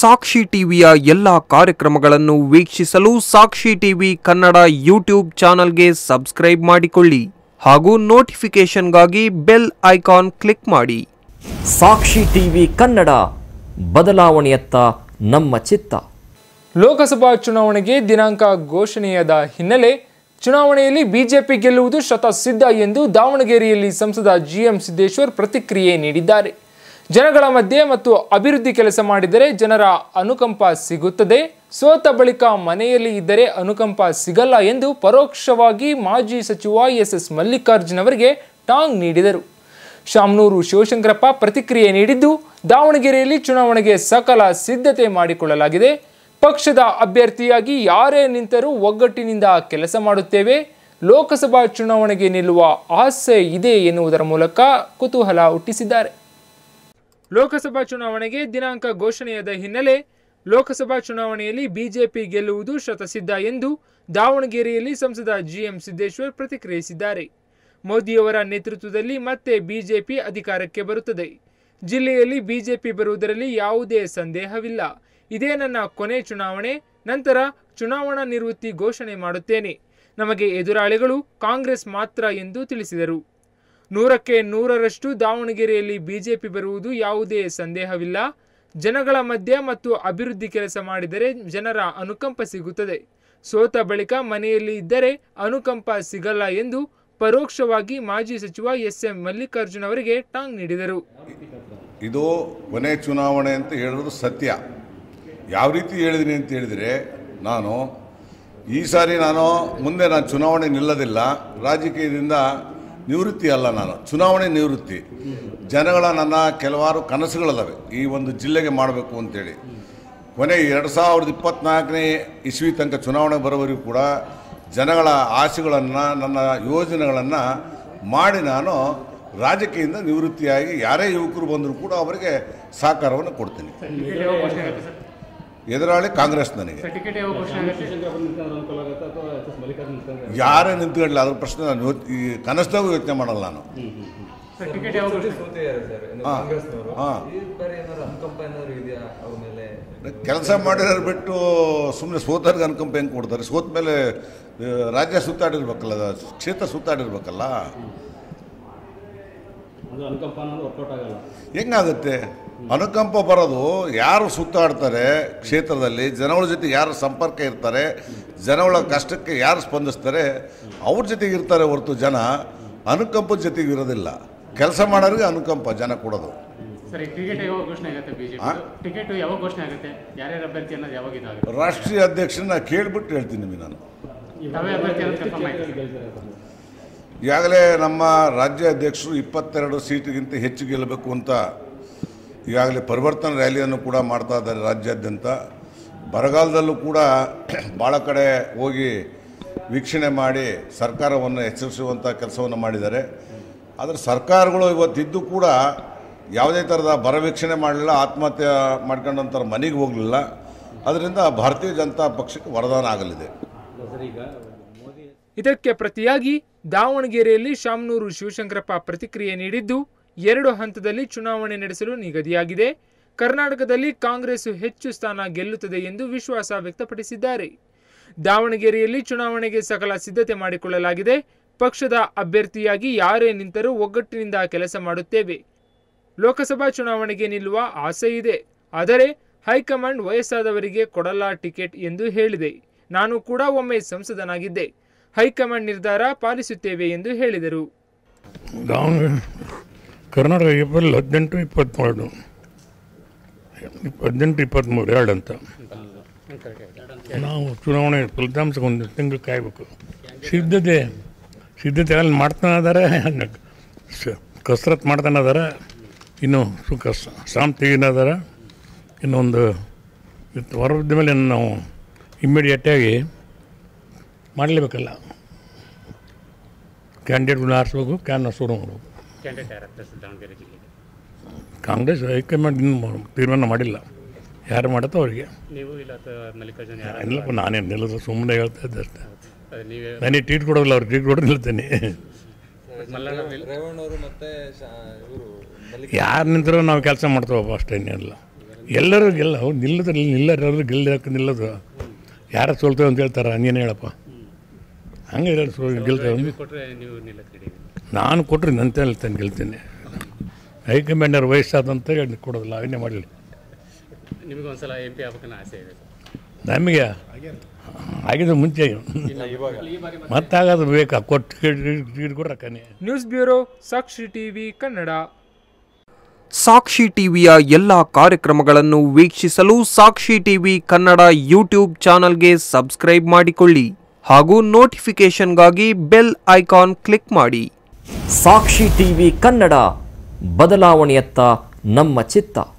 ಸಾಕ್ಷಿ ಟಿವಿಯ ಎಲ್ಲ ಕಾರ್ಯಕ್ರಮಗಳನ್ನು ವೀಕ್ಷಿಸಲು ಸಾಕ್ಷಿ ಟಿವಿ ಕನ್ನಡ ಯೂಟ್ಯೂಬ್ ಚಾನಲ್ಗೆ ಸಬ್ಸ್ಕ್ರೈಬ್ ಮಾಡಿಕೊಳ್ಳಿ ಹಾಗೂ ನೋಟಿಫಿಕೇಷನ್ಗಾಗಿ ಬೆಲ್ ಐಕಾನ್ ಕ್ಲಿಕ್ ಮಾಡಿ ಸಾಕ್ಷಿ ಟಿವಿ ಕನ್ನಡ ಬದಲಾವಣೆಯತ್ತ ನಮ್ಮ ಚಿತ್ತ ಲೋಕಸಭಾ ಚುನಾವಣೆಗೆ ದಿನಾಂಕ ಘೋಷಣೆಯಾದ ಹಿನ್ನೆಲೆ ಚುನಾವಣೆಯಲ್ಲಿ ಬಿಜೆಪಿ ಗೆಲ್ಲುವುದು ಶತಸಿದ್ಧ ಎಂದು ದಾವಣಗೆರೆಯಲ್ಲಿ ಸಂಸದ ಜಿಎಂ ಸಿದ್ದೇಶ್ವರ್ ಪ್ರತಿಕ್ರಿಯೆ ನೀಡಿದ್ದಾರೆ ಜನಗಳ ಮಧ್ಯೆ ಮತ್ತು ಅಭಿವೃದ್ಧಿ ಕೆಲಸ ಮಾಡಿದರೆ ಜನರ ಅನುಕಂಪ ಸಿಗುತ್ತದೆ ಸೋತ ಬಳಿಕ ಮನೆಯಲ್ಲಿ ಇದ್ದರೆ ಅನುಕಂಪ ಸಿಗಲ್ಲ ಎಂದು ಪರೋಕ್ಷವಾಗಿ ಮಾಜಿ ಸಚಿವ ಎಸ್ ಎಸ್ ಮಲ್ಲಿಕಾರ್ಜುನ್ ಅವರಿಗೆ ಟಾಂಗ್ ನೀಡಿದರು ಶಾಮನೂರು ಶಿವಶಂಕರಪ್ಪ ಪ್ರತಿಕ್ರಿಯೆ ನೀಡಿದ್ದು ದಾವಣಗೆರೆಯಲ್ಲಿ ಚುನಾವಣೆಗೆ ಸಕಲ ಸಿದ್ಧತೆ ಮಾಡಿಕೊಳ್ಳಲಾಗಿದೆ ಪಕ್ಷದ ಅಭ್ಯರ್ಥಿಯಾಗಿ ಯಾರೇ ನಿಂತರೂ ಒಗ್ಗಟ್ಟಿನಿಂದ ಕೆಲಸ ಮಾಡುತ್ತೇವೆ ಲೋಕಸಭಾ ಚುನಾವಣೆಗೆ ನಿಲ್ಲುವ ಆಸೆ ಇದೆ ಎನ್ನುವುದರ ಮೂಲಕ ಕುತೂಹಲ ಹುಟ್ಟಿಸಿದ್ದಾರೆ ಲೋಕಸಭಾ ಚುನಾವಣೆಗೆ ದಿನಾಂಕ ಘೋಷಣೆಯಾದ ಹಿನ್ನೆಲೆ ಲೋಕಸಭಾ ಚುನಾವಣೆಯಲ್ಲಿ ಬಿಜೆಪಿ ಗೆಲ್ಲುವುದು ಶತಸಿದ್ಧ ಎಂದು ದಾವಣಗೆರೆಯಲ್ಲಿ ಸಂಸದ ಜಿಎಂ ಸಿದ್ದೇಶ್ವರ್ ಪ್ರತಿಕ್ರಿಯಿಸಿದ್ದಾರೆ ಮೋದಿಯವರ ನೇತೃತ್ವದಲ್ಲಿ ಮತ್ತೆ ಬಿಜೆಪಿ ಅಧಿಕಾರಕ್ಕೆ ಬರುತ್ತದೆ ಜಿಲ್ಲೆಯಲ್ಲಿ ಬಿಜೆಪಿ ಬರುವುದರಲ್ಲಿ ಯಾವುದೇ ಸಂದೇಹವಿಲ್ಲ ಇದೇ ನನ್ನ ಕೊನೆ ಚುನಾವಣೆ ನಂತರ ಚುನಾವಣಾ ನಿವೃತ್ತಿ ಘೋಷಣೆ ಮಾಡುತ್ತೇನೆ ನಮಗೆ ಎದುರಾಳಿಗಳು ಕಾಂಗ್ರೆಸ್ ಮಾತ್ರ ಎಂದು ತಿಳಿಸಿದರು ನೂರಕ್ಕೆ ನೂರರಷ್ಟು ದಾವಣಗೆರೆಯಲ್ಲಿ ಬಿಜೆಪಿ ಬರುವುದು ಯಾವುದೇ ಸಂದೇಹವಿಲ್ಲ ಜನಗಳ ಮಧ್ಯ ಮತ್ತು ಅಭಿವೃದ್ಧಿ ಕೆಲಸ ಮಾಡಿದರೆ ಜನರ ಅನುಕಂಪ ಸಿಗುತ್ತದೆ ಸೋತ ಬಳಿಕ ಮನೆಯಲ್ಲಿ ಇದ್ದರೆ ಅನುಕಂಪ ಸಿಗಲ್ಲ ಎಂದು ಪರೋಕ್ಷವಾಗಿ ಮಾಜಿ ಸಚಿವ ಎಸ್ ಎಂ ಮಲ್ಲಿಕಾರ್ಜುನ್ ಅವರಿಗೆ ಟಾಂಗ್ ನೀಡಿದರು ಇದು ಕೊನೆ ಚುನಾವಣೆ ಅಂತ ಹೇಳುವುದು ಸತ್ಯ ಯಾವ ರೀತಿ ಹೇಳಿದಿನಿ ಅಂತ ಹೇಳಿದರೆ ನಾನು ಈ ಸಾರಿ ನಾನು ಮುಂದೆ ನಾನು ಚುನಾವಣೆ ನಿಲ್ಲದಿಲ್ಲ ರಾಜಕೀಯದಿಂದ ನಿವೃತ್ತಿ ಅಲ್ಲ ನಾನು ಚುನಾವಣೆ ನಿವೃತ್ತಿ ಜನಗಳ ನನ್ನ ಕೆಲವಾರು ಕನಸುಗಳಲ್ಲವೆ ಈ ಒಂದು ಜಿಲ್ಲೆಗೆ ಮಾಡಬೇಕು ಅಂತೇಳಿ ಕೊನೆ ಎರಡು ಸಾವಿರದ ಇಪ್ಪತ್ತ್ನಾಲ್ಕನೇ ಇಸ್ವಿ ತನಕ ಚುನಾವಣೆ ಬರೋವರೆಗೂ ಕೂಡ ಜನಗಳ ಆಸೆಗಳನ್ನು ನನ್ನ ಯೋಜನೆಗಳನ್ನು ಮಾಡಿ ನಾನು ರಾಜಕೀಯದಿಂದ ನಿವೃತ್ತಿಯಾಗಿ ಯಾರೇ ಯುವಕರು ಬಂದರೂ ಕೂಡ ಅವರಿಗೆ ಸಹಕಾರವನ್ನು ಕೊಡ್ತೀನಿ ಎದುರಾಳಿ ಕಾಂಗ್ರೆಸ್ ನನಗೆ ಯಾರೇ ನಿಂತ್ಕೊಳ್ಳಿ ಅದ್ರ ಪ್ರಶ್ನೆ ನಾನು ಈ ಕನಸ್ದಾಗೂ ಯೋಚನೆ ಮಾಡಲ್ಲ ನಾನು ಕೆಲಸ ಮಾಡಿರೋರು ಬಿಟ್ಟು ಸುಮ್ಮನೆ ಸೋತರಿಗೆ ಅನುಕಂಪ ಹೆಂಗೆ ಕೊಡ್ತಾರೆ ಸೋತ ಮೇಲೆ ರಾಜ್ಯ ಸುತ್ತಾಡಿರ್ಬೇಕಲ್ಲ ಕ್ಷೇತ್ರ ಸುತ್ತಾಡಿರ್ಬೇಕಲ್ಲ ಹೆಂಗಾಗುತ್ತೆ ಅನುಕಂಪ ಬರೋದು ಯಾರು ಸುತ್ತಾಡ್ತಾರೆ ಕ್ಷೇತ್ರದಲ್ಲಿ ಜನಗಳ ಜೊತೆ ಯಾರು ಸಂಪರ್ಕ ಇರ್ತಾರೆ ಜನಗಳ ಕಷ್ಟಕ್ಕೆ ಯಾರು ಸ್ಪಂದಿಸ್ತಾರೆ ಅವ್ರ ಜೊತೆಗೆ ಇರ್ತಾರೆ ಹೊರತು ಜನ ಅನುಕಂಪದ ಜೊತೆಗೆ ಇರೋದಿಲ್ಲ ಕೆಲಸ ಮಾಡೋರಿಗೆ ಅನುಕಂಪ ಜನ ಕೊಡೋದು ರಾಷ್ಟ್ರೀಯ ಅಧ್ಯಕ್ಷನ ಕೇಳ್ಬಿಟ್ಟು ಹೇಳ್ತೀನಿ ನಿಮಗೆ ನಾನು ಈಗಾಗಲೇ ನಮ್ಮ ರಾಜ್ಯಾಧ್ಯಕ್ಷರು ಇಪ್ಪತ್ತೆರಡು ಸೀಟಿಗಿಂತ ಹೆಚ್ಚು ಗೆಲ್ಲಬೇಕು ಅಂತ ಈಗಾಗಲೇ ಪರಿವರ್ತನೆ ರ್ಯಾಲಿಯನ್ನು ಕೂಡ ಮಾಡ್ತಾ ಇದ್ದಾರೆ ರಾಜ್ಯಾದ್ಯಂತ ಬರಗಾಲದಲ್ಲೂ ಕೂಡ ಭಾಳ ಕಡೆ ಹೋಗಿ ವೀಕ್ಷಣೆ ಮಾಡಿ ಸರ್ಕಾರವನ್ನು ಎಚ್ಚರಿಸುವಂಥ ಕೆಲಸವನ್ನು ಮಾಡಿದ್ದಾರೆ ಆದರೆ ಸರ್ಕಾರಗಳು ಇವತ್ತಿದ್ದು ಕೂಡ ಯಾವುದೇ ಥರದ ಬರವೀಕ್ಷಣೆ ಮಾಡಲಿಲ್ಲ ಆತ್ಮಹತ್ಯೆ ಮಾಡ್ಕೊಂಡಂಥವ್ರ ಮನೆಗೆ ಹೋಗಲಿಲ್ಲ ಅದರಿಂದ ಭಾರತೀಯ ಜನತಾ ಪಕ್ಷಕ್ಕೆ ವರದಾನ ಆಗಲಿದೆ ಇದಕ್ಕೆ ಪ್ರತಿಯಾಗಿ ದಾವಣಗೆರೆಯಲ್ಲಿ ಶಾಮನೂರು ಶಿವಶಂಕರಪ್ಪ ಪ್ರತಿಕ್ರಿಯೆ ನೀಡಿದ್ದು ಎರಡು ಹಂತದಲ್ಲಿ ಚುನಾವಣೆ ನಡೆಸಲು ನಿಗದಿಯಾಗಿದೆ ಕರ್ನಾಟಕದಲ್ಲಿ ಕಾಂಗ್ರೆಸ್ ಹೆಚ್ಚು ಸ್ಥಾನ ಗೆಲ್ಲುತ್ತದೆ ಎಂದು ವಿಶ್ವಾಸ ವ್ಯಕ್ತಪಡಿಸಿದ್ದಾರೆ ದಾವಣಗೆರೆಯಲ್ಲಿ ಚುನಾವಣೆಗೆ ಸಕಲ ಸಿದ್ಧತೆ ಮಾಡಿಕೊಳ್ಳಲಾಗಿದೆ ಪಕ್ಷದ ಅಭ್ಯರ್ಥಿಯಾಗಿ ಯಾರೇ ನಿಂತರೂ ಒಗ್ಗಟ್ಟಿನಿಂದ ಕೆಲಸ ಮಾಡುತ್ತೇವೆ ಲೋಕಸಭಾ ಚುನಾವಣೆಗೆ ನಿಲ್ಲುವ ಆಸೆ ಇದೆ ಆದರೆ ಹೈಕಮಾಂಡ್ ವಯಸ್ಸಾದವರಿಗೆ ಕೊಡಲ್ಲ ಟಿಕೆಟ್ ಎಂದು ಹೇಳಿದೆ ನಾನು ಕೂಡ ಒಮ್ಮೆ ಸಂಸದನಾಗಿದ್ದೆ ಹೈಕಮಾಂಡ್ ನಿರ್ಧಾರ ಪಾಲಿಸುತ್ತೇವೆ ಎಂದು ಹೇಳಿದರು ಕರ್ನಾಟಕ ಏಪ್ರಿಲ್ ಹದಿನೆಂಟು ಇಪ್ಪತ್ತ್ಮೂರು ಹದಿನೆಂಟು ಇಪ್ಪತ್ತ್ಮೂರು ಎರಡು ಅಂತ ನಾವು ಚುನಾವಣೆ ಫಲಿತಾಂಶ ಒಂದು ತಿಂಗಳು ಕಾಯಬೇಕು ಸಿದ್ಧತೆ ಸಿದ್ಧತೆ ಅಲ್ಲಿ ಮಾಡ್ತಾನೆ ಕಸರತ್ತು ಮಾಡ್ತಾನೆ ಅದಾರ ಇನ್ನು ಸುಖ ಶಾಂತಿ ತೆಗಿನ ಇನ್ನೊಂದು ಹೊರಬಿದ್ದ ಮೇಲೆ ನಾವು ಇಮ್ಮಿಡಿಯೇಟಾಗಿ ಮಾಡಲೇಬೇಕಲ್ಲ ಕ್ಯಾಂಡಿಡೇಟ್ಗಳನ್ನ ಆರಿಸ್ಬೇಕು ಕ್ಯಾನ್ ಶುರು ಮಾಡಬೇಕು ಕಾಂಗ್ರೆಸ್ ಹೈಕಮಾಂಡ್ ತೀರ್ಮಾನ ಮಾಡಿಲ್ಲ ಯಾರು ಮಾಡತ್ತೋ ಅವರಿಗೆ ಇಲ್ಲಪ್ಪ ನಾನೇನು ನಿಲ್ಲದ ಸುಮ್ಮನೆ ಹೇಳ್ತಾ ಇದ್ದೆ ಅಷ್ಟೇ ನನಗೆ ಟ್ರೀಟ್ ಕೊಡೋದಿಲ್ಲ ಅವ್ರು ಟ್ರೀಟ್ ಕೊಡೋದು ನಿಲ್ತೇನೆ ಯಾರು ನಿಂತರೂ ನಾವು ಕೆಲಸ ಮಾಡ್ತೇವಪ್ಪ ಅಷ್ಟೇ ಎಲ್ಲರೂ ಗೆಲ್ಲ ಅವ್ರು ನಿಲ್ಲದ್ರಲ್ಲಿ ನಿಲ್ಲರು ಗೆಲ್ಲಕ್ಕೆ ನಿಲ್ಲದು ಯಾರು ಸೋಲ್ತೇವೆ ಅಂತ ಹೇಳ್ತಾರೆ ನೀನು ಹೇಳಪ್ಪ ಹಂಗೆ ಗೆಲ್ತೇವೆ ನಾನು ಕೊಟ್ಟರೆ ನಂತೆ ಹೇಳ್ತೇನೆ ಗೆಲ್ತೇನೆ ಹೈಕಮಾಂಡರ್ ವಯಸ್ಸಾದಂತ ಹೇಳಿ ಕೊಡೋದಿಲ್ಲ ಅವನ್ನೇ ಮಾಡಲಿ ನಿಮಗೊಂದ್ಸಲ ಎಂ ಪಿ ಆಸೆ ಇದೆ ನಮಗೆ ಆಗಿದೆ ಮುಂಚೆ ಮತ್ತಾಗದು ಬೇಕಾ ಕೊಟ್ಟು news bureau Sakshi TV Kannada Sakshi ಟಿವಿಯ ಎಲ್ಲ ಕಾರ್ಯಕ್ರಮಗಳನ್ನು ವೀಕ್ಷಿಸಲು ಸಾಕ್ಷಿ ಟಿವಿ ಕನ್ನಡ ಯೂಟ್ಯೂಬ್ ಚಾನಲ್ಗೆ ಸಬ್ಸ್ಕ್ರೈಬ್ ಮಾಡಿಕೊಳ್ಳಿ ಹಾಗೂ ನೋಟಿಫಿಕೇಶನ್ಗಾಗಿ ಬೆಲ್ ಐಕಾನ್ ಕ್ಲಿಕ್ ಮಾಡಿ ಸಾಕ್ಷಿ ಟಿವಿ ಕನ್ನಡ ಬದಲಾವಣೆಯತ್ತ ನಮ್ಮ ಚಿತ್ತ